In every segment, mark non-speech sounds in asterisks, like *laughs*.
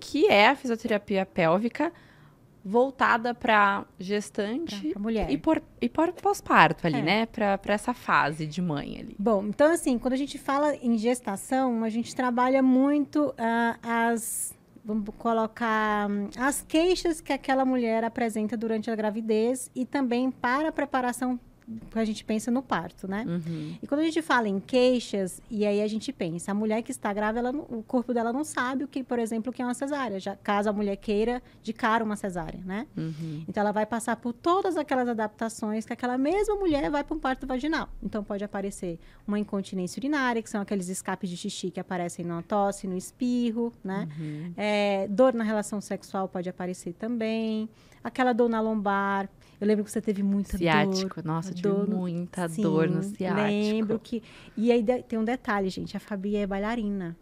que é a fisioterapia pélvica voltada para gestante pra, pra e por e por pós-parto ali, é. né, para essa fase de mãe ali. Bom, então assim, quando a gente fala em gestação, a gente trabalha muito uh, as vamos colocar as queixas que aquela mulher apresenta durante a gravidez e também para a preparação a gente pensa no parto, né? Uhum. E quando a gente fala em queixas, e aí a gente pensa, a mulher que está grávida, ela, o corpo dela não sabe o que, por exemplo, que é uma cesárea, já, caso a mulher queira de cara uma cesárea, né? Uhum. Então ela vai passar por todas aquelas adaptações que aquela mesma mulher vai para um parto vaginal. Então pode aparecer uma incontinência urinária, que são aqueles escapes de xixi que aparecem na tosse, no espirro, né? Uhum. É, dor na relação sexual pode aparecer também, aquela dor na lombar. Eu lembro que você teve muita Ciático. dor. Nossa, nossa, tive muita dor no ciático. Lembro que. E aí tem um detalhe, gente. A Fabi é bailarina.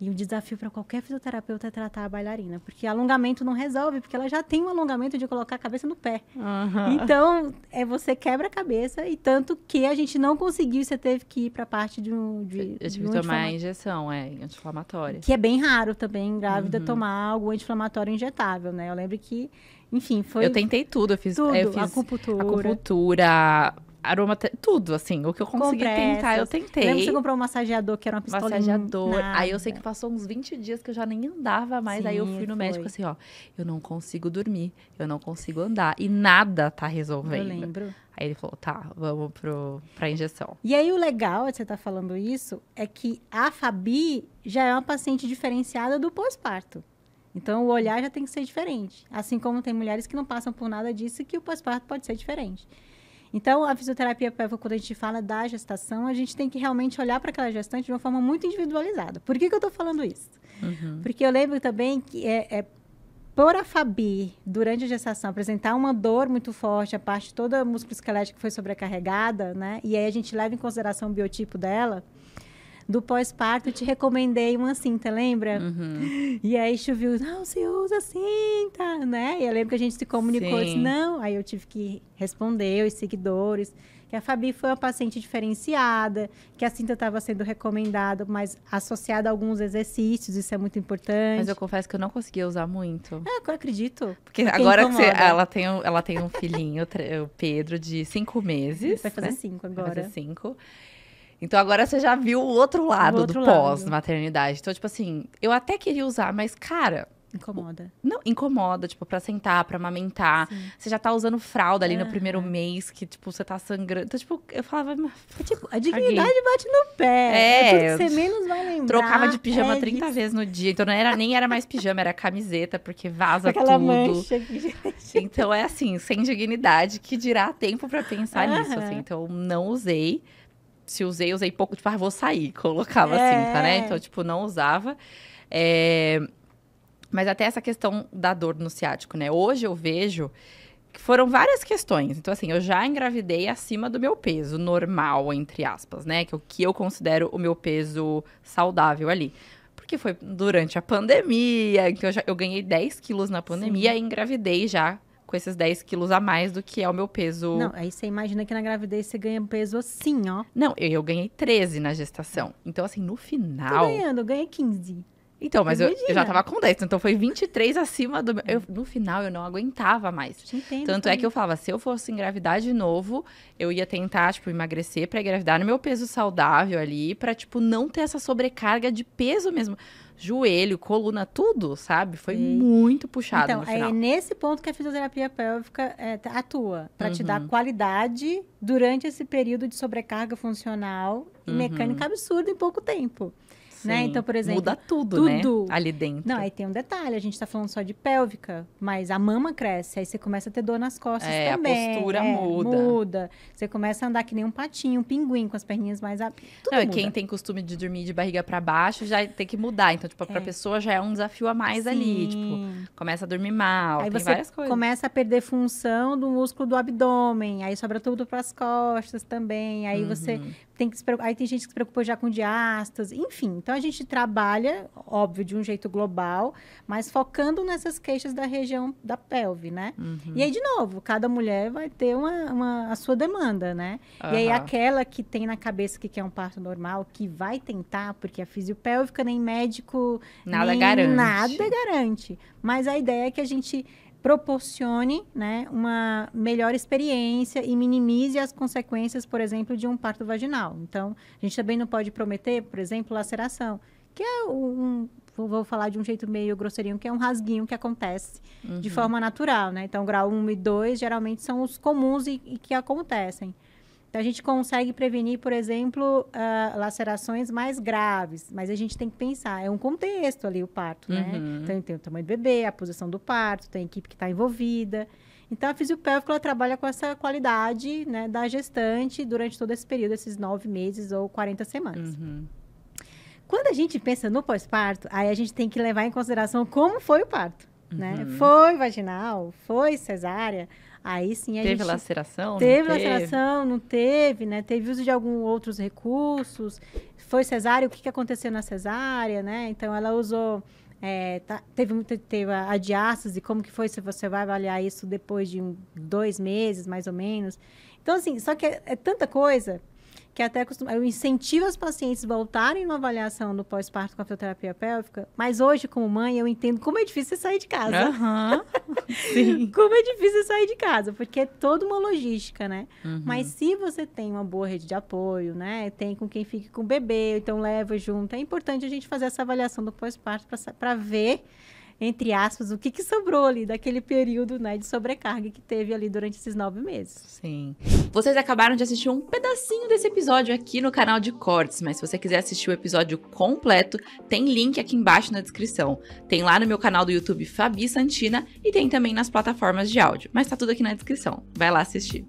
E o desafio para qualquer fisioterapeuta é tratar a bailarina, porque alongamento não resolve, porque ela já tem um alongamento de colocar a cabeça no pé. Uhum. Então, é você quebra a cabeça e tanto que a gente não conseguiu, você teve que ir para parte de um de, Eu tive que um tomar a injeção, é, anti-inflamatória. Que é bem raro também, grávida, uhum. tomar algo anti-inflamatório injetável, né? Eu lembro que enfim, foi. Eu tentei tudo, eu fiz, tudo. Eu fiz acupuntura. acupuntura aroma, tudo, assim. O que eu consegui Compressas. tentar, eu tentei. Lembra que você comprou um massageador, que era uma pistola? Massageador. Nada. Aí eu sei que passou uns 20 dias que eu já nem andava mais. Sim, aí eu fui no foi. médico assim, ó. Eu não consigo dormir, eu não consigo andar. E nada tá resolvendo. Eu lembro. Aí ele falou, tá, vamos pro, pra injeção. E aí o legal de é você estar tá falando isso é que a Fabi já é uma paciente diferenciada do pós-parto. Então, o olhar já tem que ser diferente. Assim como tem mulheres que não passam por nada disso que o pós-parto pode ser diferente. Então, a fisioterapia pélvica, quando a gente fala da gestação, a gente tem que realmente olhar para aquela gestante de uma forma muito individualizada. Por que, que eu estou falando isso? Uhum. Porque eu lembro também que é, é por a Fabi, durante a gestação, apresentar uma dor muito forte, a parte toda musculoesquelética foi sobrecarregada, né? E aí a gente leva em consideração o biotipo dela, do pós-parto, te recomendei uma cinta, lembra? Uhum. E aí choveu, não, se usa cinta, né? E eu lembro que a gente se comunicou, disse, não. Aí eu tive que responder, os seguidores que a Fabi foi uma paciente diferenciada, que a cinta estava sendo recomendada, mas associada a alguns exercícios, isso é muito importante. Mas eu confesso que eu não conseguia usar muito. É, eu acredito. Porque, agora você, ela, tem, ela tem um filhinho, o Pedro, de cinco meses. Vai fazer né? cinco agora. Vai fazer cinco. Então agora você já viu o outro lado o outro do pós-maternidade. Então, tipo assim, eu até queria usar, mas, cara. Incomoda. Não, incomoda, tipo, pra sentar, pra amamentar. Sim. Você já tá usando fralda ali no primeiro mês, que, tipo, você tá sangrando. Então, tipo, eu falava. É, tipo, a dignidade aqui. bate no pé. É. é tudo que é. você menos vai lembrar. Trocava de pijama é 30 vezes no dia. Então não era, nem era mais pijama, era camiseta, porque vaza Aquela tudo. Mancha que... Então é assim, sem dignidade, que dirá tempo pra pensar ah, nisso. Assim. Então não usei se usei, usei pouco, tipo, ah, vou sair, *laughs* colocava é. assim, tá, né? É. Então, tipo, não usava. É... Mas até essa questão da dor no ciático, né? Hoje eu vejo que foram várias questões. Então, assim, eu já engravidei acima do meu peso normal, entre aspas, né? Que é o que eu considero o meu peso saudável ali. Porque foi durante a pandemia, então eu, já, eu ganhei 10 quilos na pandemia Sim. e engravidei já com esses 10 quilos a mais do que é o meu peso. Não, aí você imagina que na gravidez você ganha peso assim, ó. Não, eu, eu ganhei 13 na gestação. Então, assim, no final. Tô ganhando, eu ganhei 15. Então, mas eu, eu, já tava com 10, então foi 23 acima do meu. no final, eu não aguentava mais. Entendo, Tanto é que eu falava, se eu fosse engravidar de novo, eu ia tentar, tipo, emagrecer para engravidar no meu peso saudável ali, para tipo, não ter essa sobrecarga de peso mesmo. Joelho, coluna, tudo, sabe? Foi Sim. muito puxado então, no é final. é nesse ponto que a fisioterapia pélvica é, tá, atua, para uhum. te dar uhum. qualidade durante esse período de sobrecarga funcional e uhum. mecânica absurda em pouco tempo. Né? Sim. né? Então, por exemplo, muda tudo, tudo, né? Ali dentro. Não, aí tem um detalhe, a gente tá falando só de pélvica, mas a mama cresce, aí você começa a ter dor nas costas é, também. A postura é, muda. Muda. Você começa a andar que nem um patinho, um pinguim com as perninhas mais ab... Não, muda. quem tem costume de dormir de barriga para baixo já tem que mudar. Então, tipo, pra é. pessoa já é um desafio a mais Sim. ali, tipo, começa a dormir mal, aí tem várias coisas. Começa a perder função do músculo do abdômen, aí sobra tudo para as costas também. Aí uhum. você tem que se preocupar, aí tem gente que se preocupa já com diastas, enfim. Então a gente trabalha, óbvio, de um jeito global, mas focando nessas queixas da região da pelve, né? Uhum. E aí, de novo, cada mulher vai ter uma, uma a sua demanda, né? Uhum. E aí, aquela que tem na cabeça que quer um parto normal, que vai tentar, porque a fisiopélvica nem médico... Nada nem garante. Nada garante. Mas a ideia é que a gente proporcione né, uma melhor experiência e minimize as consequências, por exemplo, de um parto vaginal. Então, a gente também não pode prometer, por exemplo, laceração, que é um, vou falar de um jeito meio grosseirinho, que é um rasguinho que acontece uhum. de forma natural, né? Então, grau 1 e 2 geralmente são os comuns e, e que acontecem. Então, a gente consegue prevenir, por exemplo, uh, lacerações mais graves, mas a gente tem que pensar, é um contexto ali o parto, né? Uhum. Então, tem o tamanho do bebê, a posição do parto, tem a equipe que está envolvida. Então, a fisiopélvica trabalha com essa qualidade né, da gestante durante todo esse período, esses nove meses ou 40 semanas. Uhum. Quando a gente pensa no pós-parto, aí a gente tem que levar em consideração como foi o parto. Né? Uhum. Né? Foi vaginal, foi cesárea, Aí sim a teve gente. Teve laceração? Teve laceração, teve. não teve, né? Teve uso de alguns outros recursos. Foi cesárea, o que, que aconteceu na cesárea, né? Então ela usou. É, tá, teve muita teve a diástase, como que foi se você vai avaliar isso depois de um, dois meses, mais ou menos. Então, assim, só que é, é tanta coisa que até costuma, eu incentivo as pacientes a voltarem numa avaliação do pós-parto com a fisioterapia pélvica, mas hoje, como mãe, eu entendo como é difícil você sair de casa. Uhum. *laughs* como é difícil você sair de casa, porque é toda uma logística, né? Uhum. Mas se você tem uma boa rede de apoio, né? Tem com quem fique com o bebê, então leva junto, é importante a gente fazer essa avaliação do pós-parto para ver entre aspas, o que, que sobrou ali daquele período né, de sobrecarga que teve ali durante esses nove meses. Sim. Vocês acabaram de assistir um pedacinho desse episódio aqui no canal de Cortes, mas se você quiser assistir o episódio completo, tem link aqui embaixo na descrição. Tem lá no meu canal do YouTube Fabi Santina e tem também nas plataformas de áudio, mas tá tudo aqui na descrição. Vai lá assistir.